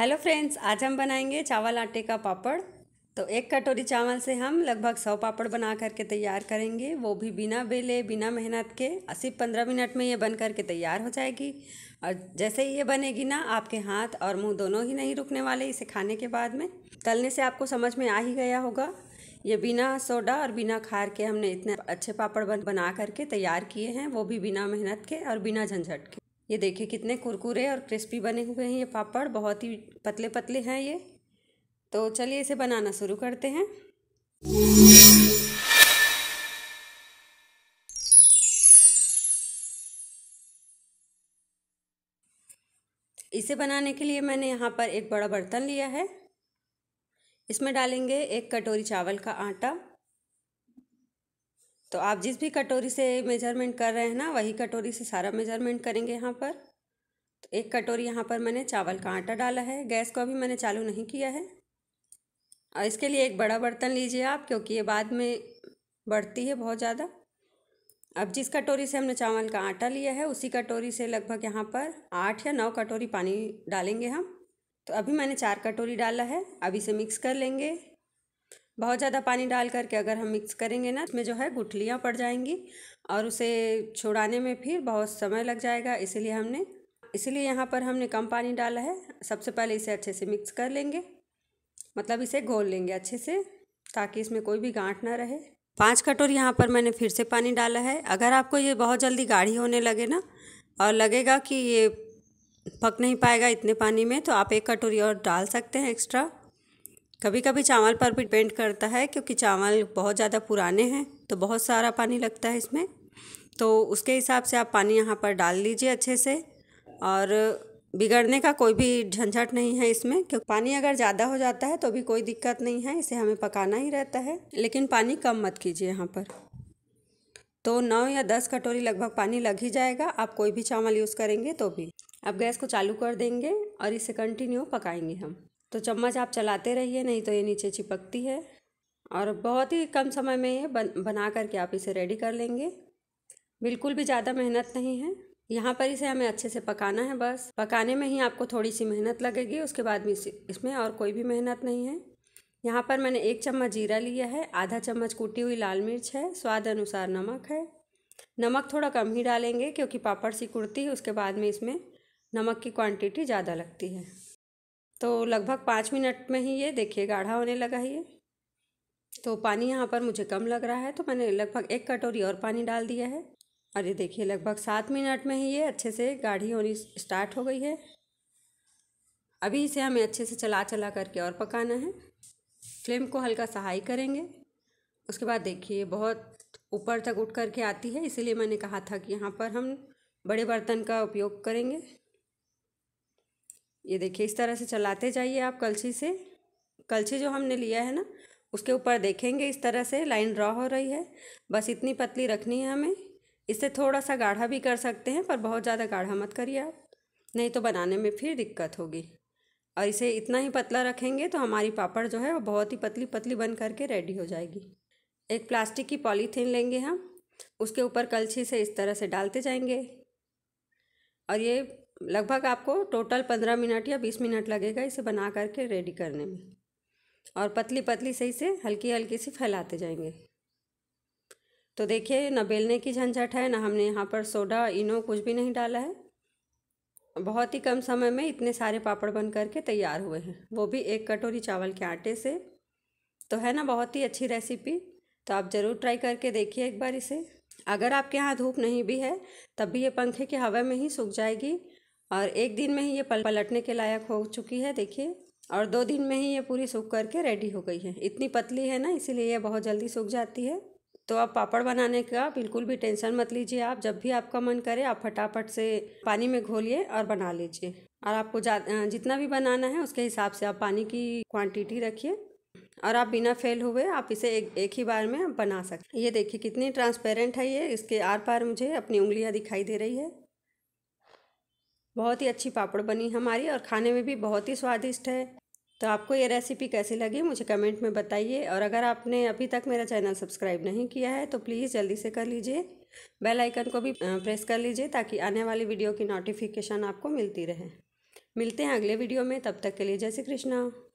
hello friends आज हम बनाएंगे चावल आटे का पापड़ तो एक कटोरी चावल से हम लगभग सौ पापड़ बना करके तैयार करेंगे वो भी बिना बेले बिना मेहनत के सिर्फ पंद्रह मिनट में ये बन करके तैयार हो जाएगी और जैसे ही ये बनेगी ना आपके हाथ और मुंह दोनों ही नहीं रुकने वाले इसे खाने के बाद में तलने से आपको समझ में आ ही गया होगा ये बिना सोडा और बिना खार के हमने इतने अच्छे पापड़ बना करके तैयार किए हैं वो भी बिना मेहनत के और बिना झंझट के ये देखिए कितने कुरकुरे और क्रिस्पी बने हुए हैं ये पापड़ बहुत ही पतले पतले हैं ये तो चलिए इसे बनाना शुरू करते हैं इसे बनाने के लिए मैंने यहाँ पर एक बड़ा बर्तन लिया है इसमें डालेंगे एक कटोरी चावल का आटा तो आप जिस भी कटोरी से मेजरमेंट कर रहे हैं ना वही कटोरी से सारा मेजरमेंट करेंगे यहाँ पर तो एक कटोरी यहाँ पर मैंने चावल का आटा डाला है गैस को अभी मैंने चालू नहीं किया है और इसके लिए एक बड़ा बर्तन लीजिए आप क्योंकि ये बाद में बढ़ती है बहुत ज़्यादा अब जिस कटोरी से हमने चावल का आटा लिया है उसी कटोरी से लगभग यहाँ पर आठ या नौ कटोरी पानी डालेंगे हम तो अभी मैंने चार कटोरी डाला है अब इसे मिक्स कर लेंगे बहुत ज़्यादा पानी डाल करके अगर हम मिक्स करेंगे ना इसमें जो है गुठलियाँ पड़ जाएंगी और उसे छुड़ाने में फिर बहुत समय लग जाएगा इसीलिए हमने इसीलिए यहाँ पर हमने कम पानी डाला है सबसे पहले इसे अच्छे से मिक्स कर लेंगे मतलब इसे घोल लेंगे अच्छे से ताकि इसमें कोई भी गांठ ना रहे पाँच कटोरी यहाँ पर मैंने फिर से पानी डाला है अगर आपको ये बहुत जल्दी गाढ़ी होने लगे ना और लगेगा कि ये पक नहीं पाएगा इतने पानी में तो आप एक कटोरी और डाल सकते हैं एक्स्ट्रा कभी कभी चावल पर भी डिपेंड करता है क्योंकि चावल बहुत ज़्यादा पुराने हैं तो बहुत सारा पानी लगता है इसमें तो उसके हिसाब से आप पानी यहाँ पर डाल लीजिए अच्छे से और बिगड़ने का कोई भी झंझट नहीं है इसमें क्योंकि पानी अगर ज़्यादा हो जाता है तो भी कोई दिक्कत नहीं है इसे हमें पकाना ही रहता है लेकिन पानी कम मत कीजिए यहाँ पर तो नौ या दस कटोरी लगभग पानी लग ही जाएगा आप कोई भी चावल यूज़ करेंगे तो भी अब गैस को चालू कर देंगे और इसे कंटिन्यू पकाएंगे हम तो चम्मच आप चलाते रहिए नहीं तो ये नीचे चिपकती है और बहुत ही कम समय में ये बन बना करके आप इसे रेडी कर लेंगे बिल्कुल भी ज़्यादा मेहनत नहीं है यहाँ पर इसे हमें अच्छे से पकाना है बस पकाने में ही आपको थोड़ी सी मेहनत लगेगी उसके बाद में इसमें और कोई भी मेहनत नहीं है यहाँ पर मैंने एक चम्मच जीरा लिया है आधा चम्मच कूटी हुई लाल मिर्च है स्वाद अनुसार नमक है नमक थोड़ा कम ही डालेंगे क्योंकि पापड़ सी कुर्ती है उसके बाद में इसमें नमक की क्वांटिटी ज़्यादा लगती है तो लगभग पाँच मिनट में ही ये देखिए गाढ़ा होने लगा ये तो पानी यहाँ पर मुझे कम लग रहा है तो मैंने लगभग एक कटोरी और पानी डाल दिया है और ये देखिए लगभग सात मिनट में ही ये अच्छे से गाढ़ी होनी स्टार्ट हो गई है अभी इसे हमें अच्छे से चला चला करके और पकाना है फ्लेम को हल्का सहाई करेंगे उसके बाद देखिए बहुत ऊपर तक उठ करके आती है इसीलिए मैंने कहा था कि यहाँ पर हम बड़े बर्तन का उपयोग करेंगे ये देखिए इस तरह से चलाते जाइए आप कलछी से कलछी जो हमने लिया है ना उसके ऊपर देखेंगे इस तरह से लाइन ड्रॉ हो रही है बस इतनी पतली रखनी है हमें इससे थोड़ा सा गाढ़ा भी कर सकते हैं पर बहुत ज़्यादा गाढ़ा मत करिए आप नहीं तो बनाने में फिर दिक्कत होगी और इसे इतना ही पतला रखेंगे तो हमारी पापड़ जो है वो बहुत ही पतली पतली बन करके रेडी हो जाएगी एक प्लास्टिक की पॉलीथीन लेंगे हम उसके ऊपर कलछी से इस तरह से डालते जाएंगे और ये लगभग आपको टोटल पंद्रह मिनट या बीस मिनट लगेगा इसे बना करके रेडी करने में और पतली पतली सही से हल्की हल्की सी फैलाते जाएंगे तो देखिए ना बेलने की झंझट है ना हमने यहाँ पर सोडा इनो कुछ भी नहीं डाला है बहुत ही कम समय में इतने सारे पापड़ बन करके तैयार हुए हैं वो भी एक कटोरी चावल के आटे से तो है ना बहुत ही अच्छी रेसिपी तो आप ज़रूर ट्राई करके देखिए एक बार इसे अगर आपके यहाँ धूप नहीं भी है तब भी ये पंखे की हवा में ही सूख जाएगी और एक दिन में ही ये पल पलटने के लायक हो चुकी है देखिए और दो दिन में ही ये पूरी सूख करके रेडी हो गई है इतनी पतली है ना इसीलिए ये बहुत जल्दी सूख जाती है तो आप पापड़ बनाने का बिल्कुल भी टेंशन मत लीजिए आप जब भी आपका मन करे आप फटाफट से पानी में घोलिए और बना लीजिए और आपको जितना भी बनाना है उसके हिसाब से आप पानी की क्वांटिटी रखिए और आप बिना फेल हुए आप इसे एक एक ही बार में बना सकते ये देखिए कितनी ट्रांसपेरेंट है ये इसके आर पार मुझे अपनी उंगलियाँ दिखाई दे रही है बहुत ही अच्छी पापड़ बनी हमारी और खाने में भी बहुत ही स्वादिष्ट है तो आपको ये रेसिपी कैसी लगी मुझे कमेंट में बताइए और अगर आपने अभी तक मेरा चैनल सब्सक्राइब नहीं किया है तो प्लीज़ जल्दी से कर लीजिए बेल आइकन को भी प्रेस कर लीजिए ताकि आने वाली वीडियो की नोटिफिकेशन आपको मिलती रहे मिलते हैं अगले वीडियो में तब तक के लिए जय श्री कृष्णा